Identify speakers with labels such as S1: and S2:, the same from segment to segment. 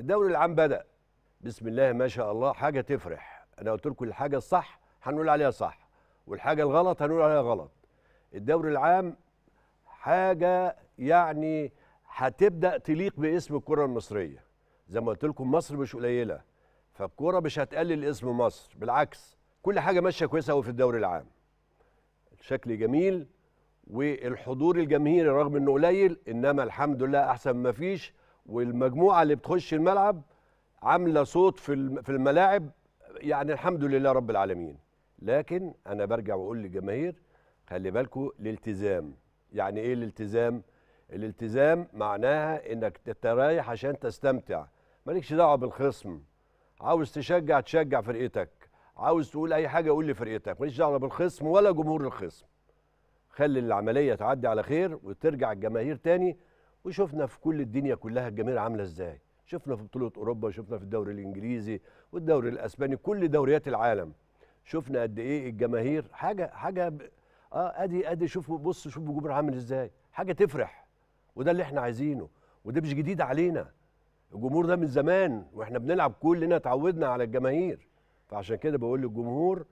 S1: الدوري العام بدا بسم الله ما شاء الله حاجه تفرح انا قلت لكم الحاجه الصح هنقول عليها صح والحاجه الغلط هنقول عليها غلط الدوري العام حاجه يعني هتبدا تليق باسم الكره المصريه زي ما قلت لكم مصر مش قليله فالكره مش هتقلل اسم مصر بالعكس كل حاجه ماشيه كويسه قوي في الدوري العام الشكل جميل والحضور الجماهيري رغم انه قليل انما الحمد لله احسن ما فيش والمجموعه اللي بتخش الملعب عامله صوت في الملاعب يعني الحمد لله رب العالمين لكن انا برجع واقول للجماهير خلي بالكو الالتزام يعني ايه الالتزام الالتزام معناها انك تتريح عشان تستمتع مالكش دعوه بالخصم عاوز تشجع تشجع فرقتك عاوز تقول اي حاجه قول لفرقتك ماليش دعوه بالخصم ولا جمهور الخصم خلي العمليه تعدي على خير وترجع الجماهير تاني وشفنا في كل الدنيا كلها الجماهير عامله ازاي شفنا في بطوله اوروبا شفنا في الدوري الانجليزي والدوري الاسباني كل دوريات العالم شفنا قد ايه الجماهير حاجه حاجه ب... اه ادي ادي شوف بص شوف الجمهور عامل ازاي حاجه تفرح وده اللي احنا عايزينه وده مش جديد علينا الجمهور ده من زمان واحنا بنلعب كلنا اتعودنا على الجماهير فعشان كده بقول للجمهور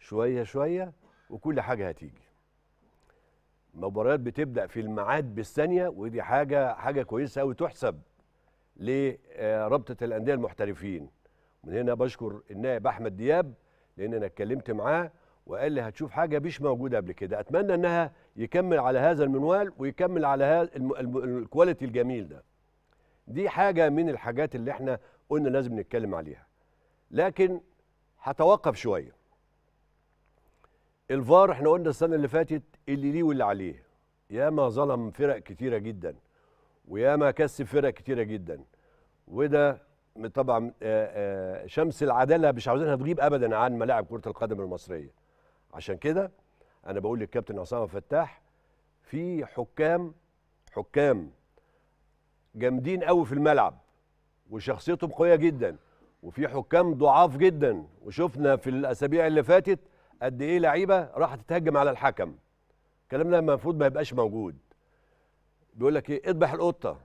S1: شويه شويه وكل حاجه هتيجي مباريات بتبدا في الميعاد بالثانيه ودي حاجه حاجه كويسه قوي تحسب لرابطه آه، الانديه المحترفين من هنا بشكر النائب احمد دياب لان انا اتكلمت معاه وقال لي هتشوف حاجه مش موجوده قبل كده اتمنى انها يكمل على هذا المنوال ويكمل على الكواليتي الجميل ده دي حاجه من الحاجات اللي احنا قلنا لازم نتكلم عليها لكن هتوقف شويه الفار احنا قلنا السنه اللي فاتت اللي ليه واللي عليه ياما ظلم فرق كتيره جدا وياما كسب فرق كتيره جدا وده طبعا آه، آه، شمس العداله مش عاوزينها تغيب ابدا عن ملاعب كره القدم المصريه عشان كده انا بقول للكابتن عصام فتاح في حكام حكام جامدين قوي في الملعب وشخصيتهم قويه جدا وفي حكام ضعاف جدا وشفنا في الاسابيع اللي فاتت قد ايه لعيبه راح تتهجم على الحكم الكلام ده المفروض ما يبقاش موجود بيقول لك ايه اذبح القطه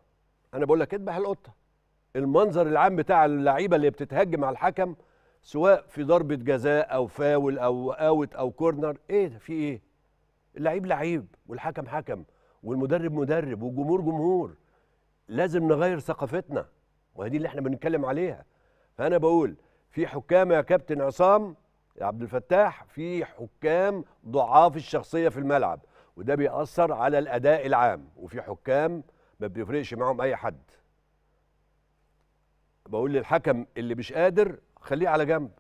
S1: انا بقول لك اذبح القطه المنظر العام بتاع اللعيبه اللي بتتهجم على الحكم سواء في ضربه جزاء او فاول او اوت او كورنر ايه في ايه اللعيب لعيب والحكم حكم والمدرب مدرب والجمهور جمهور لازم نغير ثقافتنا وهي اللي احنا بنتكلم عليها فانا بقول في حكام يا كابتن عصام عبد الفتاح في حكام ضعاف الشخصيه في الملعب وده بيأثر على الاداء العام وفي حكام ما بيفرقش معاهم اي حد بقول للحكم اللي مش قادر خليه على جنب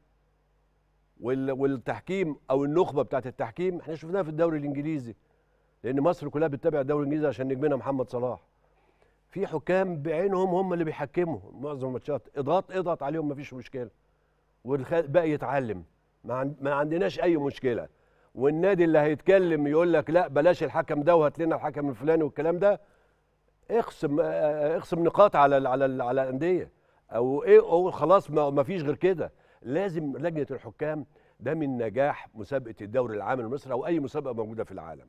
S1: والتحكيم او النخبه بتاعت التحكيم احنا شفناها في الدوري الانجليزي لان مصر كلها بتتابع الدوري الانجليزي عشان نجمنا محمد صلاح في حكام بعينهم هم اللي بيحكموا معظم الماتشات اضغط اضغط عليهم مفيش مشكله والباقي يتعلم ما عندناش اي مشكله والنادي اللي هيتكلم يقول لك لا بلاش الحكم ده وهات لنا الحكم الفلاني والكلام ده اخصم آه، اخصم نقاط على على على الانديه او ايه او خلاص ما فيش غير كده لازم لجنه الحكام ده من نجاح مسابقه الدوري العام المصري او اي مسابقه موجوده في العالم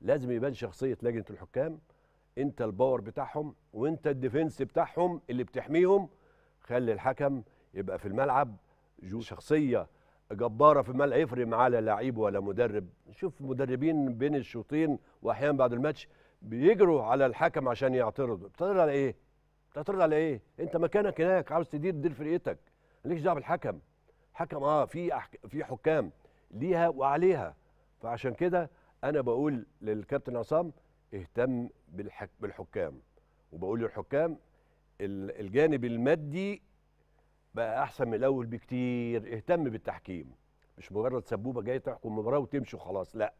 S1: لازم يبان شخصيه لجنه الحكام انت الباور بتاعهم وانت الديفنس بتاعهم اللي بتحميهم خلي الحكم يبقى في الملعب شخصيه جباره في الملعب يفرق معاه لا لعيب ولا مدرب شوف مدربين بين الشوطين واحيانا بعد الماتش بيجروا على الحكم عشان يعترضوا بتعترض على ايه بتعترض على ايه انت مكانك هناك عاوز تدير دير فرقتك مالكش دعوه بالحكم حكم اه في أحك... في حكام ليها وعليها فعشان كده انا بقول للكابتن عصام اهتم بالحك... بالحكام وبقول للحكام الجانب المادي بقى احسن من الاول بكتير اهتم بالتحكيم مش مجرد سبوبه جايه تحكم مباراه وتمشي وخلاص لا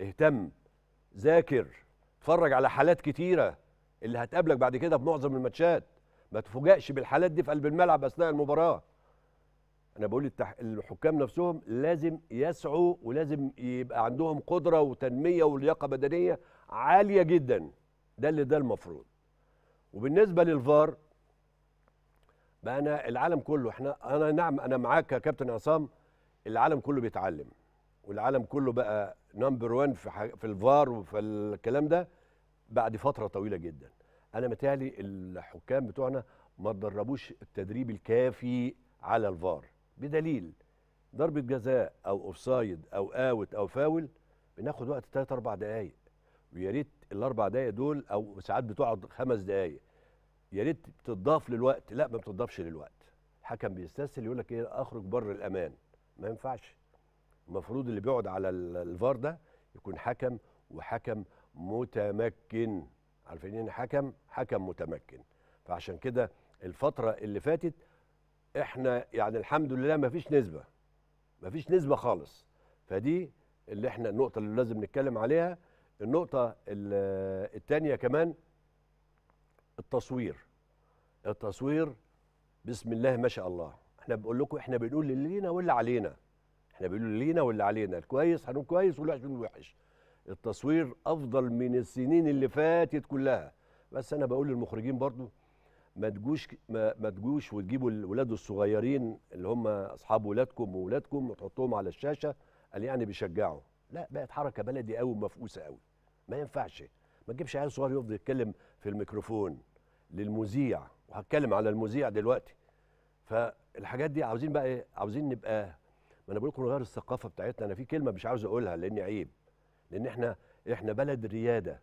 S1: اهتم ذاكر اتفرج على حالات كتيره اللي هتقابلك بعد كده بمعظم الماتشات ما تفوجئش بالحالات دي في قلب الملعب اثناء المباراه انا بقول التح... الحكام نفسهم لازم يسعوا ولازم يبقى عندهم قدره وتنميه ولياقه بدنيه عاليه جدا ده اللي ده المفروض وبالنسبه للفار بقى انا العالم كله احنا انا نعم انا معاك يا كابتن عصام العالم كله بيتعلم والعالم كله بقى نمبر 1 في حاجة في الفار وفي الكلام ده بعد فتره طويله جدا انا متهيألي الحكام بتوعنا ما تدربوش التدريب الكافي على الفار بدليل ضربه جزاء او اوفسايد او اوت او فاول بناخد وقت 3 4 دقائق ويا ريت الاربع دقائق دول او ساعات بتقعد خمس دقائق يا ريت بتضاف للوقت لا ما بتضافش للوقت الحكم بيستسهل يقول لك ايه اخرج بر الامان ما ينفعش المفروض اللي بيقعد على الفار ده يكون حكم وحكم متمكن عارفين إيه ان حكم حكم متمكن فعشان كده الفتره اللي فاتت احنا يعني الحمد لله ما فيش نسبه ما فيش نسبه خالص فدي اللي احنا النقطه اللي لازم نتكلم عليها النقطه الثانيه كمان التصوير التصوير بسم الله ما شاء الله احنا بنقول لكم احنا بنقول اللي لينا واللي علينا احنا بنقول اللي لينا واللي علينا الكويس هنقول كويس والوحش هنقول وحش التصوير افضل من السنين اللي فاتت كلها بس انا بقول للمخرجين برضو ما تجوش ما, ما تجوش وتجيبوا الاولاد الصغيرين اللي هم اصحاب ولادكم وولادكم وتحطوهم على الشاشه قال يعني بيشجعوا لا بقت حركه بلدي قوي ومفقوسه قوي ما ينفعش ما تجيبش عيل صغير يفضل يتكلم في الميكروفون للمذيع وهتكلم على المذيع دلوقتي فالحاجات دي عاوزين بقى ايه عاوزين نبقى ما انا بقول لكم نغير الثقافه بتاعتنا انا في كلمه مش عاوز اقولها لان عيب لان احنا احنا بلد الرياده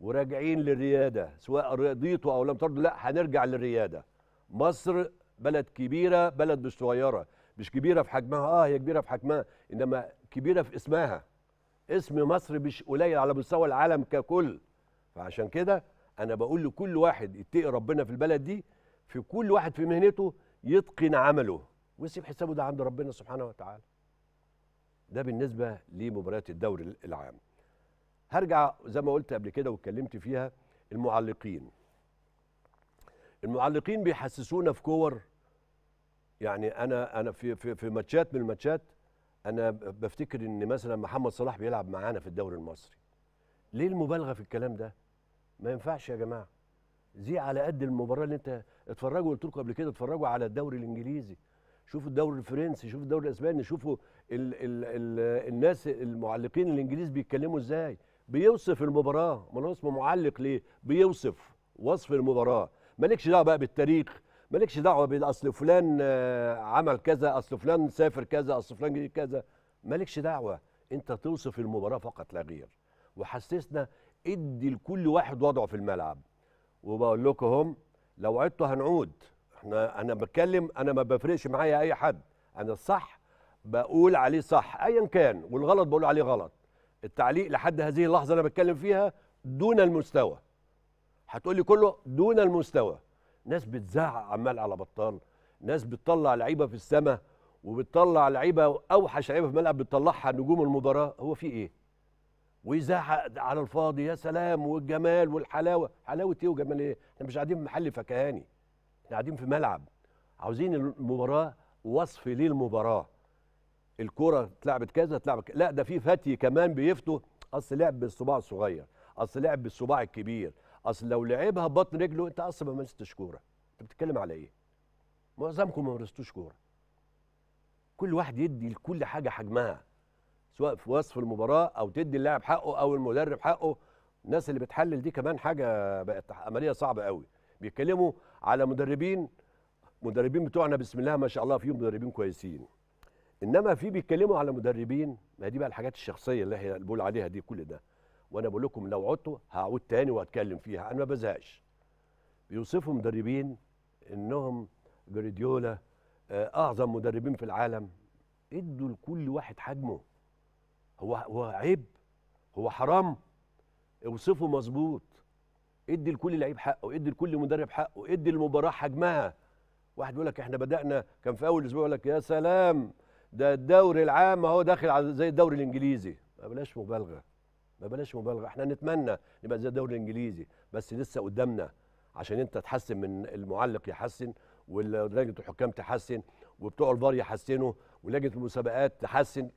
S1: وراجعين للرياده سواء رضيتوا او لم ترضوا لا هنرجع للرياده مصر بلد كبيره بلد مش صغيره مش كبيره في حجمها اه هي كبيره في حجمها انما كبيره في اسمها اسم مصر مش قليل على مستوى العالم ككل فعشان كده انا بقول لكل واحد يتقي ربنا في البلد دي في كل واحد في مهنته يتقن عمله ويسيب حسابه ده عند ربنا سبحانه وتعالى ده بالنسبه لمباريات الدوري العام هرجع زي ما قلت قبل كده واتكلمت فيها المعلقين المعلقين بيحسسونا في كور يعني انا انا في في, في ماتشات من الماتشات انا بفتكر ان مثلا محمد صلاح بيلعب معانا في الدوري المصري ليه المبالغه في الكلام ده ما ينفعش يا جماعه زي على قد المباراه اللي انت اتفرجوا قلت لكم قبل كده اتفرجوا على الدوري الانجليزي شوفوا الدوري الفرنسي شوفوا الدوري الاسباني شوفوا ال ال الـ الناس المعلقين الانجليز بيتكلموا ازاي بيوصف المباراه ما هو اسمه معلق ليه بيوصف وصف المباراه مالكش دعوه بقى بالتاريخ مالكش دعوه باصل فلان آه، عمل كذا اصل فلان سافر كذا اصل فلان كذا مالكش دعوه انت توصف المباراه فقط لا غير وحسسنا ادي لكل واحد وضعه في الملعب وبقول لكم هم لو عدتوا هنعود احنا انا بتكلم انا ما بفرقش معايا اي حد انا الصح بقول عليه صح ايا كان والغلط بقول عليه غلط التعليق لحد هذه اللحظه انا بتكلم فيها دون المستوى هتقول لي كله دون المستوى ناس بتزعق عمال على بطال ناس بتطلع لعيبه في السماء وبتطلع لعيبه اوحش لعيبه في الملعب بتطلعها نجوم المباراه هو في ايه ويزاح على الفاضي يا سلام والجمال والحلاوه حلاوه ايه وجمال ايه احنا مش قاعدين في محل فكهاني احنا قاعدين في ملعب عاوزين المباراه وصف للمباراه الكره اتلعبت كذا اتلعبت لا ده في فتي كمان بيفتوا اصل لعب بالصباع الصغير اصل لعب بالصباع الكبير اصل لو لعبها ببطن رجله انت اصلا ما مارستش كوره انت بتتكلم على ايه معظمكم ما مارستوش كوره كل واحد يدي لكل حاجه حجمها سواء في وصف المباراه او تدي اللاعب حقه او المدرب حقه الناس اللي بتحلل دي كمان حاجه بقت عمليه صعبه قوي بيتكلموا على مدربين مدربين بتوعنا بسم الله ما شاء الله فيهم مدربين كويسين انما في بيتكلموا على مدربين ما دي بقى الحاجات الشخصيه اللي احنا بنقول عليها دي كل ده وانا بقول لكم لو عدتوا هعود تاني وهتكلم فيها انا ما بزهقش بيوصفوا مدربين انهم جريديولا آه، اعظم مدربين في العالم ادوا لكل واحد حجمه هو هو عيب هو حرام اوصفه مظبوط ادي لكل لعيب حقه ادي لكل مدرب حقه ادي المباراه حجمها واحد يقول لك احنا بدانا كان في اول اسبوع يقول لك يا سلام ده الدوري العام اهو داخل على زي الدوري الانجليزي ما بلاش مبالغه ما بلاش مبالغه احنا نتمنى نبقى زي الدوري الانجليزي بس لسه قدامنا عشان انت تحسن من المعلق يحسن ولجنه الحكام تحسن وبتوع الفار يحسنوا ولجنه المسابقات تحسن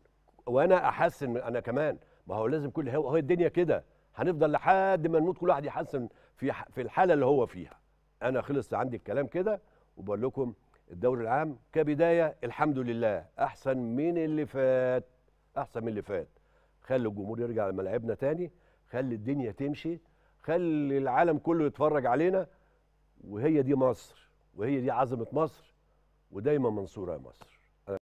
S1: وانا احسن انا كمان ما هو لازم كل هو هي الدنيا كده هنفضل لحد ما نموت كل واحد يحسن في في الحاله اللي هو فيها انا خلص عندي الكلام كده وبقول لكم الدوري العام كبدايه الحمد لله احسن من اللي فات احسن من اللي فات خلي الجمهور يرجع لملاعبنا تاني خلي الدنيا تمشي خلي العالم كله يتفرج علينا وهي دي مصر وهي دي عظمه مصر ودايما منصوره يا مصر